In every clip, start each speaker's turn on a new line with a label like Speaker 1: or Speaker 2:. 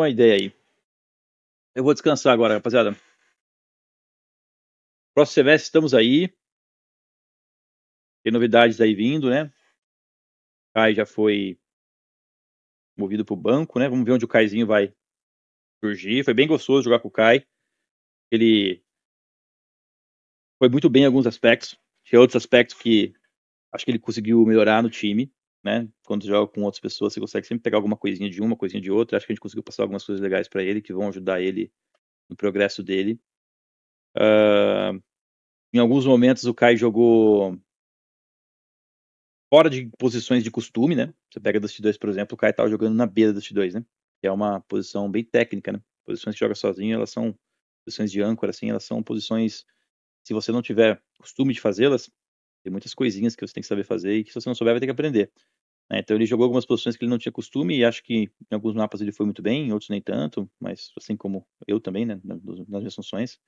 Speaker 1: uma ideia aí. Eu vou descansar agora, rapaziada. Próximo semestre estamos aí. Tem novidades aí vindo, né? O Kai já foi movido para o banco, né? Vamos ver onde o Kaizinho vai surgir. Foi bem gostoso jogar com o Kai. Ele foi muito bem em alguns aspectos. Tinha outros aspectos que acho que ele conseguiu melhorar no time né? Quando joga com outras pessoas, você consegue sempre pegar alguma coisinha de uma, coisinha de outra. Acho que a gente conseguiu passar algumas coisas legais para ele que vão ajudar ele no progresso dele. Uh, em alguns momentos o Kai jogou fora de posições de costume, né? Você pega Dust 2, por exemplo, o Kai tava jogando na beira Dust 2, né? Que é uma posição bem técnica, né? Posições que joga sozinho, elas são posições de âncora, assim, elas são posições se você não tiver costume de fazê-las, tem muitas coisinhas que você tem que saber fazer e que se você não souber vai ter que aprender. Né? Então ele jogou algumas posições que ele não tinha costume e acho que em alguns mapas ele foi muito bem, em outros nem tanto, mas assim como eu também, né? Nas, nas minhas funções.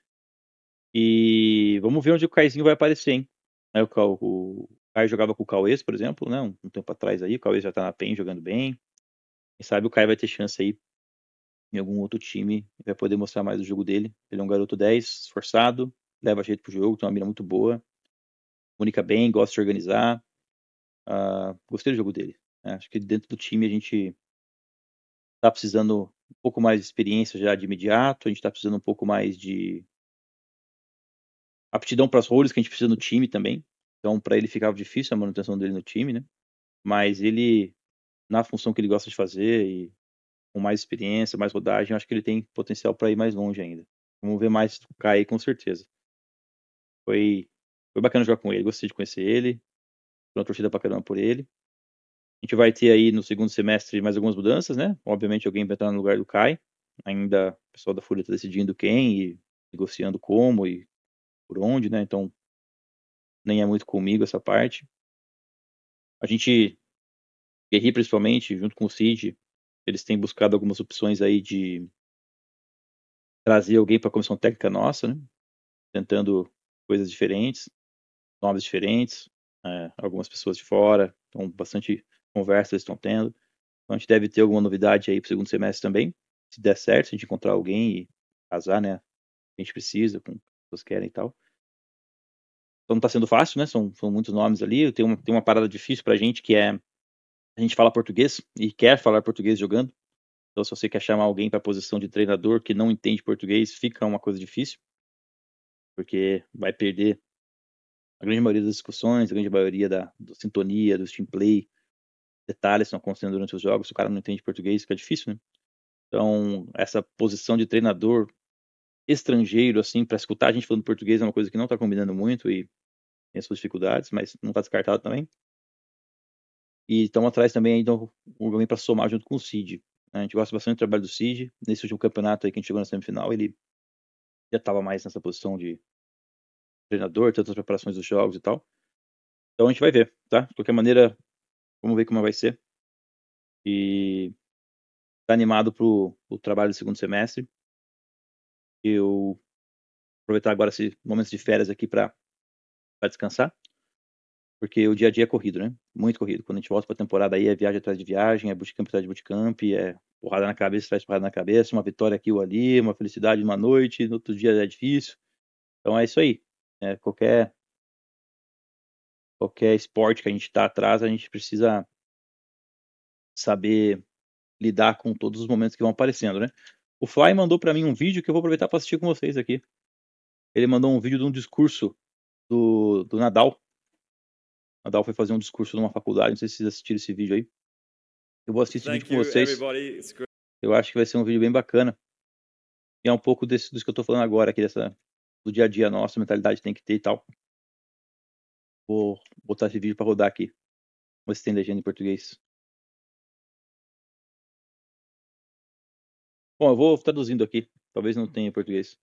Speaker 1: E vamos ver onde o Caizinho vai aparecer, hein? Aí o, o, Kai jogava com o Cauês, por exemplo, né? Um, um tempo atrás aí, o Cauês já tá na PEN jogando bem. Quem sabe o Kai vai ter chance aí em algum outro time, vai poder mostrar mais o jogo dele. Ele é um garoto 10, esforçado, leva jeito pro jogo, tem uma mira muito boa, comunica bem, gosta de organizar, Uh, gostei do jogo dele. Né? Acho que dentro do time a gente está precisando um pouco mais de experiência já de imediato, a gente está precisando um pouco mais de aptidão para as roles que a gente precisa no time também. Então, para ele ficava difícil a manutenção dele no time, né? Mas ele, na função que ele gosta de fazer e com mais experiência, mais rodagem, acho que ele tem potencial para ir mais longe ainda. Vamos ver mais cair com certeza. Foi, foi bacana jogar com ele, gostei de conhecer ele uma torcida pra caramba por ele. A gente vai ter aí no segundo semestre mais algumas mudanças, né? Obviamente alguém vai entrar no lugar do Kai. Ainda o pessoal da Folha tá decidindo quem e negociando como e por onde, né? Então nem é muito comigo essa parte. A gente, Guerri principalmente, junto com o Cid, eles têm buscado algumas opções aí de trazer alguém para a comissão técnica nossa, né? Tentando coisas diferentes, nomes diferentes, é, algumas pessoas de fora, então bastante conversa eles estão tendo. Então a gente deve ter alguma novidade aí para o segundo semestre também. Se der certo, se a gente encontrar alguém e casar, né? A gente precisa, com pessoas querem e tal. Então não tá sendo fácil, né? São, são muitos nomes ali. Tem uma, tem uma parada difícil para a gente que é a gente fala português e quer falar português jogando. Então, se você quer chamar alguém para a posição de treinador que não entende português, fica uma coisa difícil, porque vai perder a grande maioria das discussões, a grande maioria da, sintonia, do team play, detalhes que estão acontecendo durante os jogos, se o cara não entende português, fica difícil, né? Então, essa posição de treinador estrangeiro, assim, para escutar a gente falando português é uma coisa que não está combinando muito e tem suas dificuldades, mas não está descartado também. E estão atrás também ainda alguém para somar junto com o Cid. Né? A gente gosta bastante do trabalho do Cid. Nesse último campeonato aí que a gente chegou na semifinal, ele já estava mais nessa posição de treinador, tantas preparações dos jogos e tal. Então a gente vai ver, tá? De qualquer maneira, vamos ver como vai ser. E tá animado pro, trabalho do segundo semestre. Eu aproveitar agora esses momentos de férias aqui para descansar. Porque o dia a dia é corrido, né? Muito corrido. Quando a gente volta pra temporada aí é viagem atrás de viagem, é bootcamp atrás de bootcamp, é porrada na cabeça atrás de porrada na cabeça, uma vitória aqui ou ali, uma felicidade numa noite, no outro dia é difícil. Então é isso aí. É, qualquer, qualquer esporte que a gente está atrás, a gente precisa saber lidar com todos os momentos que vão aparecendo, né? O Fly mandou para mim um vídeo que eu vou aproveitar para assistir com vocês aqui. Ele mandou um vídeo de um discurso do, do Nadal. O Nadal foi fazer um discurso numa faculdade, não sei se vocês assistiram esse vídeo aí. Eu vou assistir esse vídeo you, com vocês. Eu acho que vai ser um vídeo bem bacana. E é um pouco desse, disso que eu estou falando agora aqui, dessa, do dia a dia nosso, mentalidade tem que ter e tal. Vou botar esse vídeo para rodar aqui. Vou tem legenda em português. Bom, eu vou traduzindo aqui. Talvez não tenha em português.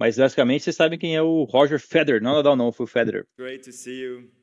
Speaker 1: Mas basicamente vocês sabem quem é o Roger Federer. Não, Nadal não, foi o Federer. Great to see you.